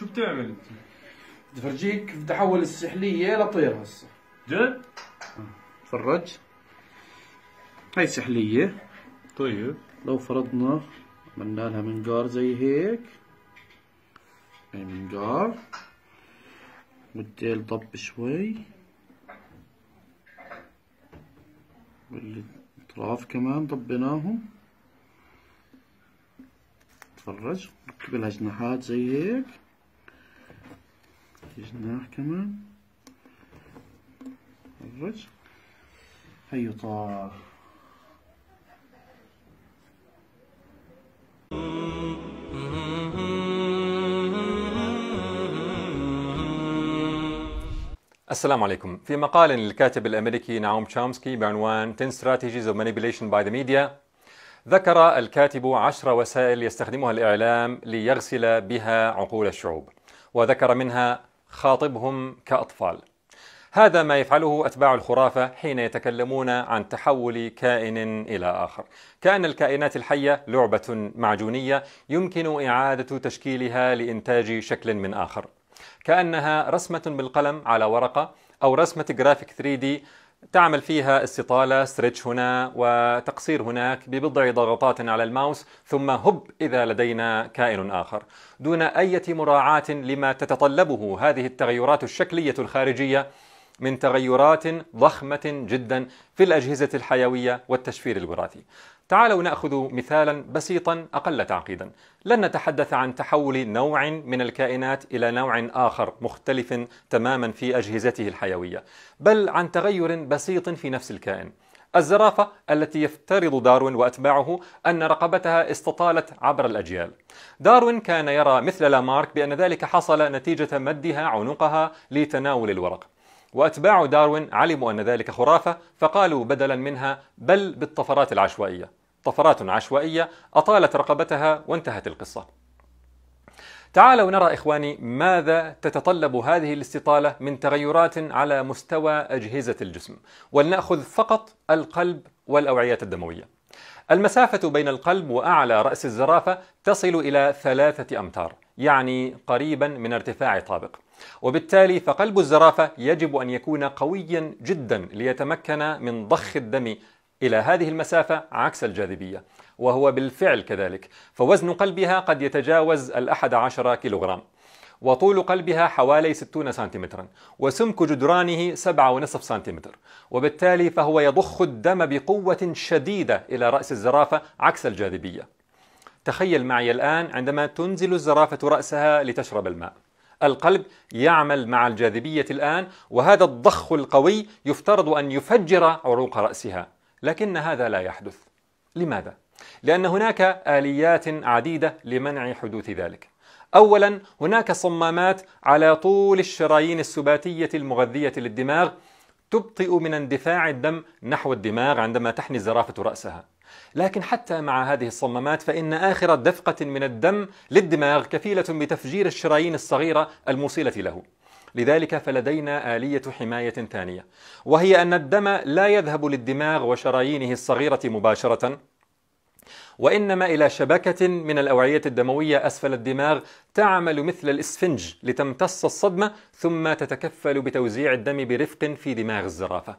شو بتعمل انت؟ بفرجيك بدي احول السحليه لطير هسه جد؟ تفرج هاي سحليه طيب لو فرضنا عملنا لها منقار زي هيك هاي منقار والديل ضب شوي والاطراف كمان ضبيناهم تفرج ركب لها جناحات زي هيك جناح كمان الرجل طار السلام عليكم في مقال للكاتب الأمريكي نعوم تشامسكي بعنوان 10 Strategies of Manipulation by the Media ذكر الكاتب عشر وسائل يستخدمها الإعلام ليغسل بها عقول الشعوب وذكر منها خاطبهم كأطفال هذا ما يفعله أتباع الخرافة حين يتكلمون عن تحول كائن إلى آخر كأن الكائنات الحية لعبة معجونية يمكن إعادة تشكيلها لإنتاج شكل من آخر كأنها رسمة بالقلم على ورقة أو رسمة جرافيك 3D تعمل فيها استطالة ستريتش هنا وتقصير هناك ببضع ضغطات على الماوس ثم هب إذا لدينا كائن آخر دون أي مراعاة لما تتطلبه هذه التغيرات الشكلية الخارجية من تغيرات ضخمة جدا في الأجهزة الحيوية والتشفير الوراثي تعالوا ناخذ مثالا بسيطا اقل تعقيدا لن نتحدث عن تحول نوع من الكائنات الى نوع اخر مختلف تماما في اجهزته الحيويه بل عن تغير بسيط في نفس الكائن الزرافة التي يفترض داروين وأتباعه أن رقبتها استطالت عبر الأجيال. داروين كان يرى مثل لامارك بأن ذلك حصل نتيجة مدها عنقها لتناول الورق. وأتباع داروين علموا أن ذلك خرافة فقالوا بدلا منها بل بالطفرات العشوائية. طفرات عشوائية أطالت رقبتها وانتهت القصة تعالوا نرى إخواني ماذا تتطلب هذه الاستطالة من تغيرات على مستوى أجهزة الجسم ولنأخذ فقط القلب والأوعية الدموية المسافة بين القلب وأعلى رأس الزرافة تصل إلى ثلاثة أمتار يعني قريبا من ارتفاع طابق وبالتالي فقلب الزرافة يجب أن يكون قويا جدا ليتمكن من ضخ الدم إلى هذه المسافة عكس الجاذبية وهو بالفعل كذلك فوزن قلبها قد يتجاوز الأحد عشر كيلوغرام وطول قلبها حوالي 60 سنتيمترا وسمك جدرانه 7.5 سنتيمتر وبالتالي فهو يضخ الدم بقوة شديدة إلى رأس الزرافة عكس الجاذبية تخيل معي الآن عندما تنزل الزرافة رأسها لتشرب الماء القلب يعمل مع الجاذبية الآن وهذا الضخ القوي يفترض أن يفجر عروق رأسها لكن هذا لا يحدث لماذا؟ لأن هناك آليات عديدة لمنع حدوث ذلك أولا هناك صمامات على طول الشرايين السباتية المغذية للدماغ تبطئ من اندفاع الدم نحو الدماغ عندما تحني الزرافة رأسها لكن حتى مع هذه الصمامات فإن آخر دفقة من الدم للدماغ كفيلة بتفجير الشرايين الصغيرة الموصلة له لذلك فلدينا آلية حماية ثانية وهي أن الدم لا يذهب للدماغ وشرايينه الصغيرة مباشرة وإنما إلى شبكة من الأوعية الدموية أسفل الدماغ تعمل مثل الإسفنج لتمتص الصدمة ثم تتكفل بتوزيع الدم برفق في دماغ الزرافة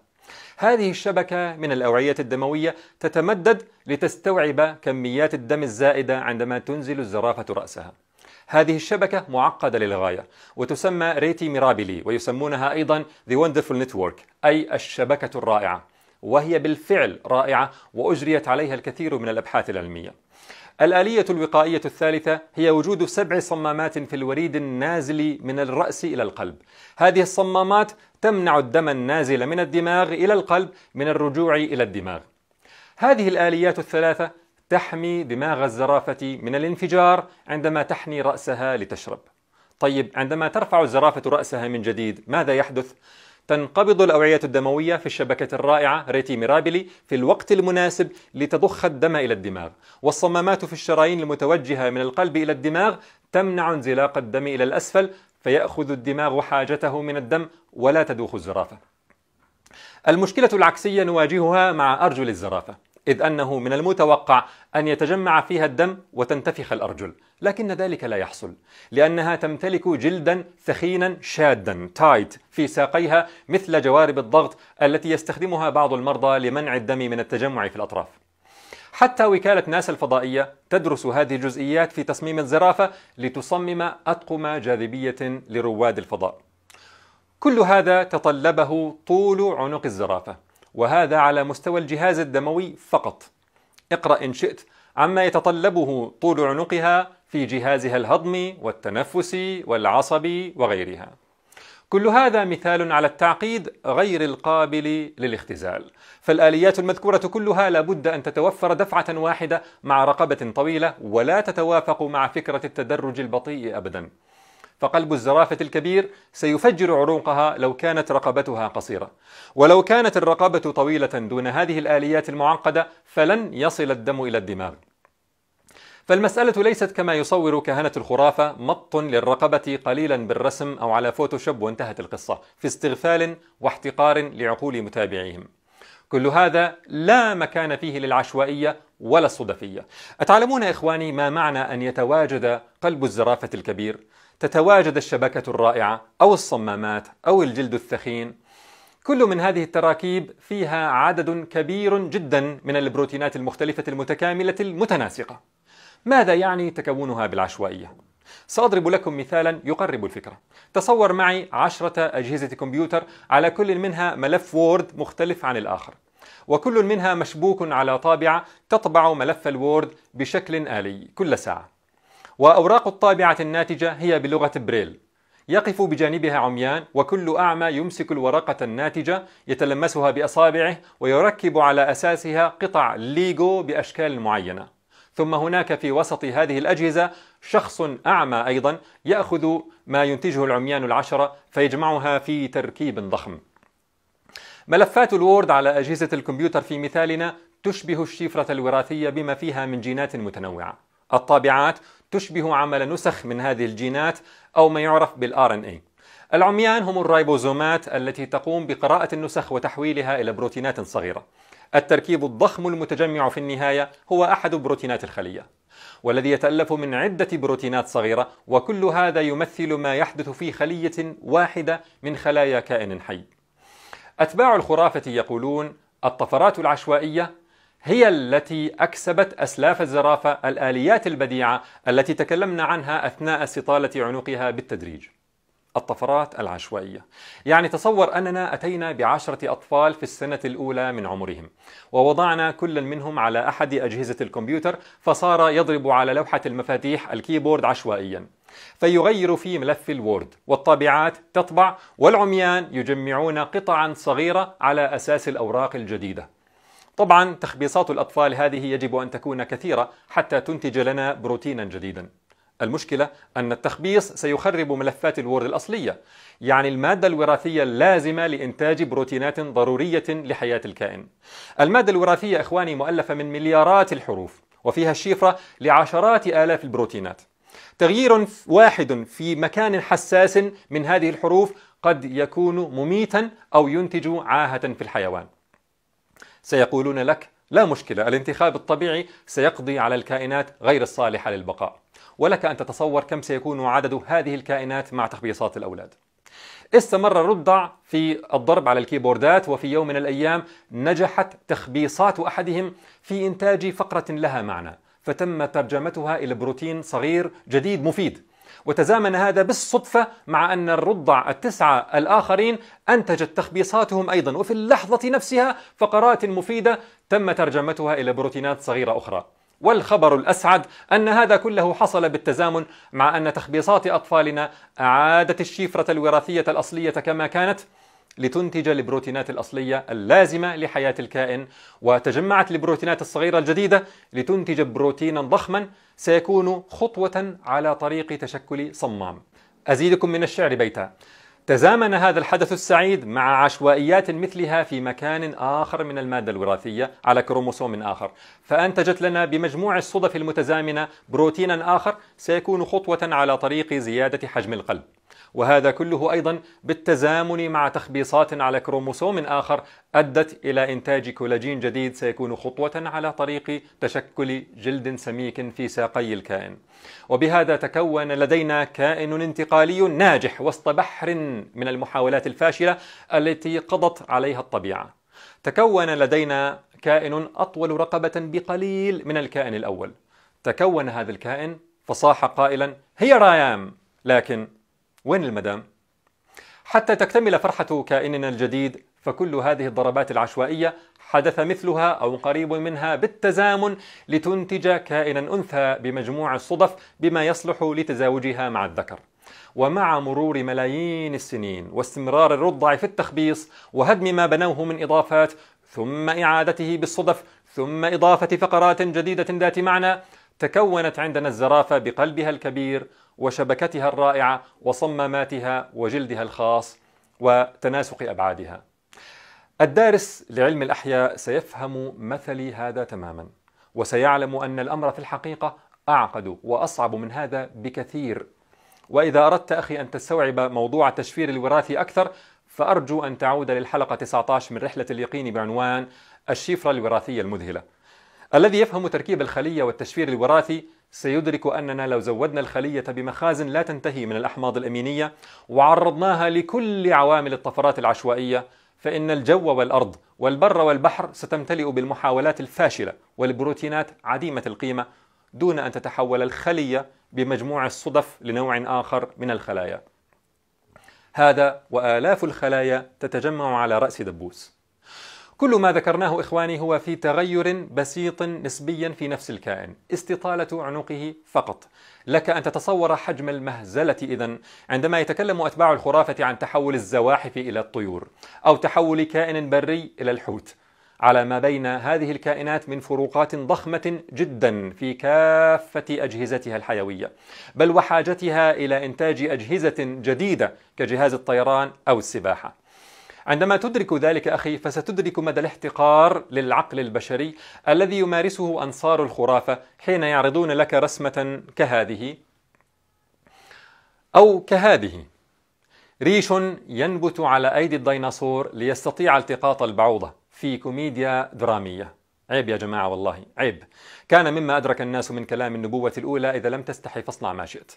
هذه الشبكة من الأوعية الدموية تتمدد لتستوعب كميات الدم الزائدة عندما تنزل الزرافة رأسها هذه الشبكة معقدة للغاية وتسمى ريتي ميرابيلي ويسمونها أيضا The Wonderful Network أي الشبكة الرائعة وهي بالفعل رائعة وأجريت عليها الكثير من الأبحاث العلمية الآلية الوقائية الثالثة هي وجود سبع صمامات في الوريد النازل من الرأس إلى القلب. هذه الصمامات تمنع الدم النازل من الدماغ إلى القلب من الرجوع إلى الدماغ. هذه الآليات الثلاثة تحمي دماغ الزرافة من الانفجار عندما تحني رأسها لتشرب. طيب عندما ترفع الزرافة رأسها من جديد ماذا يحدث؟ تنقبض الأوعية الدموية في الشبكة الرائعة ريتي ميرابيلي في الوقت المناسب لتضخ الدم إلى الدماغ والصمامات في الشرايين المتوجهة من القلب إلى الدماغ تمنع انزلاق الدم إلى الأسفل فيأخذ الدماغ حاجته من الدم ولا تدوخ الزرافة المشكلة العكسية نواجهها مع أرجل الزرافة إذ أنه من المتوقع أن يتجمع فيها الدم وتنتفخ الأرجل لكن ذلك لا يحصل لأنها تمتلك جلدا ثخينا شادا تايت في ساقيها مثل جوارب الضغط التي يستخدمها بعض المرضى لمنع الدم من التجمع في الأطراف حتى وكالة ناسا الفضائية تدرس هذه الجزئيات في تصميم الزرافة لتصمم أطقم جاذبية لرواد الفضاء كل هذا تطلبه طول عنق الزرافة وهذا على مستوى الجهاز الدموي فقط اقرأ إن شئت عما يتطلبه طول عنقها في جهازها الهضمي والتنفسي والعصبي وغيرها كل هذا مثال على التعقيد غير القابل للاختزال فالآليات المذكورة كلها لابد أن تتوفر دفعة واحدة مع رقبة طويلة ولا تتوافق مع فكرة التدرج البطيء أبداً فقلب الزرافة الكبير سيفجر عروقها لو كانت رقبتها قصيرة ولو كانت الرقبة طويلة دون هذه الآليات المعقدة فلن يصل الدم إلى الدماغ فالمسألة ليست كما يصور كهنة الخرافة مط للرقبة قليلا بالرسم أو على فوتوشوب وانتهت القصة في استغفال واحتقار لعقول متابعيهم كل هذا لا مكان فيه للعشوائية ولا الصدفية أتعلمون إخواني ما معنى أن يتواجد قلب الزرافة الكبير تتواجد الشبكة الرائعة أو الصمامات أو الجلد الثخين كل من هذه التراكيب فيها عدد كبير جدا من البروتينات المختلفة المتكاملة المتناسقة ماذا يعني تكونها بالعشوائية؟ سأضرب لكم مثالا يقرب الفكرة تصور معي عشرة أجهزة كمبيوتر على كل منها ملف وورد مختلف عن الآخر وكل منها مشبوك على طابعة تطبع ملف الوورد بشكل آلي كل ساعة وأوراق الطابعة الناتجة هي بلغة بريل يقف بجانبها عميان وكل أعمى يمسك الورقة الناتجة يتلمسها بأصابعه ويركب على أساسها قطع ليجو بأشكال معينة ثم هناك في وسط هذه الأجهزة شخص أعمى أيضا يأخذ ما ينتجه العميان العشرة فيجمعها في تركيب ضخم ملفات الوورد على أجهزة الكمبيوتر في مثالنا تشبه الشفرة الوراثية بما فيها من جينات متنوعة الطابعات تشبه عمل نسخ من هذه الجينات أو ما يعرف بالآر ان اي العميان هم الرايبوزومات التي تقوم بقراءة النسخ وتحويلها إلى بروتينات صغيرة التركيب الضخم المتجمع في النهاية هو أحد بروتينات الخلية والذي يتألف من عدة بروتينات صغيرة وكل هذا يمثل ما يحدث في خلية واحدة من خلايا كائن حي أتباع الخرافة يقولون الطفرات العشوائية هي التي أكسبت أسلاف الزرافة الآليات البديعة التي تكلمنا عنها أثناء استطالة عنقها بالتدريج الطفرات العشوائية يعني تصور أننا أتينا بعشرة أطفال في السنة الأولى من عمرهم ووضعنا كل منهم على أحد أجهزة الكمبيوتر فصار يضرب على لوحة المفاتيح الكيبورد عشوائيا فيغير في ملف الوورد والطابعات تطبع والعميان يجمعون قطعا صغيرة على أساس الأوراق الجديدة طبعا تخبيصات الأطفال هذه يجب أن تكون كثيرة حتى تنتج لنا بروتينا جديدا المشكلة أن التخبيص سيخرب ملفات الوورد الأصلية يعني المادة الوراثية اللازمة لإنتاج بروتينات ضرورية لحياة الكائن المادة الوراثية إخواني مؤلفة من مليارات الحروف وفيها الشفرة لعشرات آلاف البروتينات تغيير واحد في مكان حساس من هذه الحروف قد يكون مميتا أو ينتج عاهة في الحيوان سيقولون لك لا مشكلة الانتخاب الطبيعي سيقضي على الكائنات غير الصالحة للبقاء ولك أن تتصور كم سيكون عدد هذه الكائنات مع تخبيصات الأولاد استمر الرضع في الضرب على الكيبوردات وفي يوم من الأيام نجحت تخبيصات أحدهم في إنتاج فقرة لها معنى فتم ترجمتها إلى بروتين صغير جديد مفيد وتزامن هذا بالصدفة مع أن الرضع التسعة الآخرين أنتجت تخبيصاتهم أيضا وفي اللحظة نفسها فقرات مفيدة تم ترجمتها إلى بروتينات صغيرة أخرى والخبر الأسعد أن هذا كله حصل بالتزامن مع أن تخبيصات أطفالنا أعادت الشفرة الوراثية الأصلية كما كانت لتنتج البروتينات الأصلية اللازمة لحياة الكائن وتجمعت البروتينات الصغيرة الجديدة لتنتج بروتينا ضخما سيكون خطوة على طريق تشكل صمام أزيدكم من الشعر بيتا تزامن هذا الحدث السعيد مع عشوائيات مثلها في مكان آخر من المادة الوراثية على كروموسوم آخر فأنتجت لنا بمجموع الصدف المتزامنة بروتينا آخر سيكون خطوة على طريق زيادة حجم القلب وهذا كله أيضا بالتزامن مع تخبيصات على كروموسوم آخر أدت إلى إنتاج كولاجين جديد سيكون خطوة على طريق تشكل جلد سميك في ساقي الكائن وبهذا تكون لدينا كائن انتقالي ناجح وسط بحر من المحاولات الفاشلة التي قضت عليها الطبيعة تكون لدينا كائن أطول رقبة بقليل من الكائن الأول تكون هذا الكائن فصاح قائلا هي رايام لكن وين المدام؟ حتى تكتمل فرحة كائننا الجديد فكل هذه الضربات العشوائية حدث مثلها أو قريب منها بالتزامن لتنتج كائنا أنثى بمجموع الصدف بما يصلح لتزاوجها مع الذكر ومع مرور ملايين السنين واستمرار الرضع في التخبيص وهدم ما بنوه من إضافات ثم إعادته بالصدف ثم إضافة فقرات جديدة ذات معنى تكونت عندنا الزرافة بقلبها الكبير وشبكتها الرائعة وصماماتها وجلدها الخاص وتناسق أبعادها. الدارس لعلم الأحياء سيفهم مثلي هذا تماما وسيعلم أن الأمر في الحقيقة أعقد وأصعب من هذا بكثير. وإذا أردت أخي أن تستوعب موضوع التشفير الوراثي أكثر فأرجو أن تعود للحلقة 19 من رحلة اليقين بعنوان الشفرة الوراثية المذهلة. الذي يفهم تركيب الخلية والتشفير الوراثي سيدرك أننا لو زودنا الخلية بمخازن لا تنتهي من الأحماض الأمينية وعرضناها لكل عوامل الطفرات العشوائية فإن الجو والأرض والبر والبحر ستمتلئ بالمحاولات الفاشلة والبروتينات عديمة القيمة دون أن تتحول الخلية بمجموع الصدف لنوع آخر من الخلايا. هذا وآلاف الخلايا تتجمع على رأس دبوس. كل ما ذكرناه إخواني هو في تغير بسيط نسبيا في نفس الكائن استطالة عنقه فقط لك أن تتصور حجم المهزلة إذا عندما يتكلم أتباع الخرافة عن تحول الزواحف إلى الطيور أو تحول كائن بري إلى الحوت على ما بين هذه الكائنات من فروقات ضخمة جدا في كافة أجهزتها الحيوية بل وحاجتها إلى إنتاج أجهزة جديدة كجهاز الطيران أو السباحة عندما تدرك ذلك أخي فستدرك مدى الاحتقار للعقل البشري الذي يمارسه أنصار الخرافة حين يعرضون لك رسمة كهذه أو كهذه ريش ينبت على أيدي الديناصور ليستطيع التقاط البعوضة في كوميديا درامية عيب يا جماعة والله عيب كان مما أدرك الناس من كلام النبوة الأولى إذا لم تستحي فاصنع ما شئت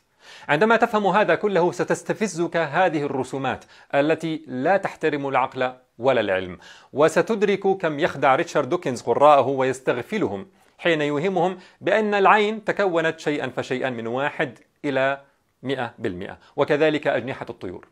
عندما تفهم هذا كله ستستفزك هذه الرسومات التي لا تحترم العقل ولا العلم وستدرك كم يخدع ريتشارد دوكنز قراءه ويستغفلهم حين يوهمهم بأن العين تكونت شيئا فشيئا من واحد إلى مئة بالمئة وكذلك أجنحة الطيور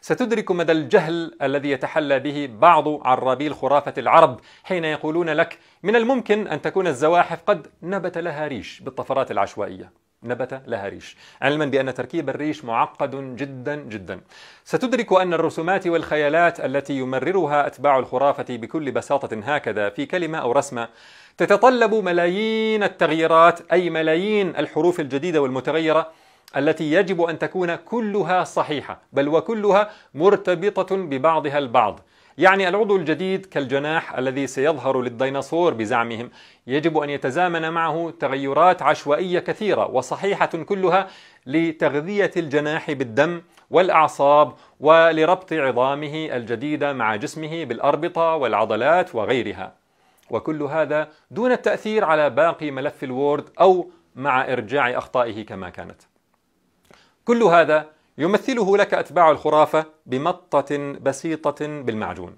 ستدرك مدى الجهل الذي يتحلى به بعض عرابي الخرافة العرب حين يقولون لك من الممكن أن تكون الزواحف قد نبت لها ريش بالطفرات العشوائية نبت لها ريش علما بأن تركيب الريش معقد جدا جدا ستدرك أن الرسومات والخيالات التي يمررها أتباع الخرافة بكل بساطة هكذا في كلمة أو رسمة تتطلب ملايين التغييرات أي ملايين الحروف الجديدة والمتغيرة التي يجب ان تكون كلها صحيحه بل وكلها مرتبطه ببعضها البعض يعني العضو الجديد كالجناح الذي سيظهر للديناصور بزعمهم يجب ان يتزامن معه تغيرات عشوائيه كثيره وصحيحه كلها لتغذيه الجناح بالدم والاعصاب ولربط عظامه الجديده مع جسمه بالاربطه والعضلات وغيرها وكل هذا دون التاثير على باقي ملف الوورد او مع ارجاع اخطائه كما كانت كل هذا يمثله لك أتباع الخرافة بمطة بسيطة بالمعجون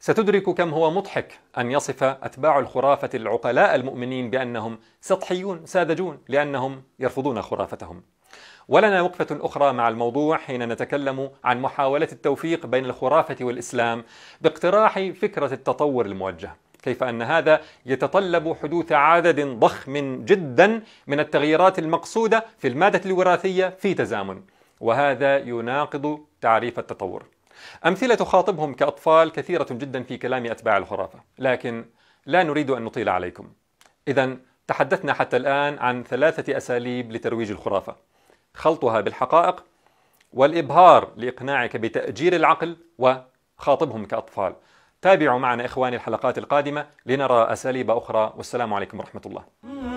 ستدرك كم هو مضحك أن يصف أتباع الخرافة العقلاء المؤمنين بأنهم سطحيون ساذجون لأنهم يرفضون خرافتهم ولنا وقفة أخرى مع الموضوع حين نتكلم عن محاولة التوفيق بين الخرافة والإسلام باقتراح فكرة التطور الموجه كيف أن هذا يتطلب حدوث عدد ضخم جدا من التغييرات المقصودة في المادة الوراثية في تزامن وهذا يناقض تعريف التطور أمثلة تخاطبهم كأطفال كثيرة جدا في كلام أتباع الخرافة لكن لا نريد أن نطيل عليكم إذا تحدثنا حتى الآن عن ثلاثة أساليب لترويج الخرافة خلطها بالحقائق والإبهار لإقناعك بتأجير العقل وخاطبهم كأطفال تابعوا معنا إخواني الحلقات القادمة لنرى أساليب أخرى والسلام عليكم ورحمة الله